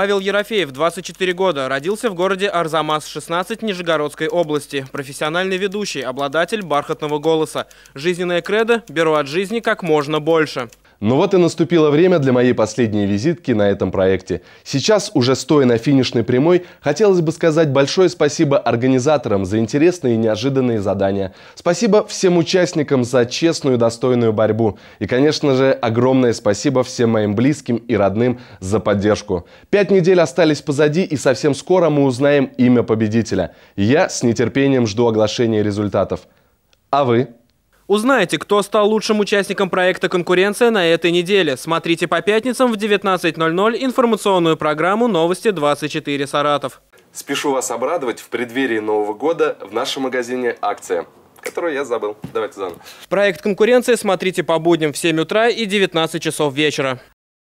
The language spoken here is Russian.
Павел Ерофеев, 24 года, родился в городе Арзамас-16 Нижегородской области. Профессиональный ведущий, обладатель бархатного голоса. Жизненное кредо – беру от жизни как можно больше. Но ну вот и наступило время для моей последней визитки на этом проекте. Сейчас, уже стоя на финишной прямой, хотелось бы сказать большое спасибо организаторам за интересные и неожиданные задания. Спасибо всем участникам за честную и достойную борьбу. И, конечно же, огромное спасибо всем моим близким и родным за поддержку. Пять недель остались позади, и совсем скоро мы узнаем имя победителя. Я с нетерпением жду оглашения результатов. А вы? Узнаете, кто стал лучшим участником проекта «Конкуренция» на этой неделе. Смотрите по пятницам в 19.00 информационную программу «Новости 24 Саратов». Спешу вас обрадовать в преддверии Нового года в нашем магазине «Акция» которую я забыл. Давайте заново. Проект конкуренции смотрите по будням в 7 утра и 19 часов вечера.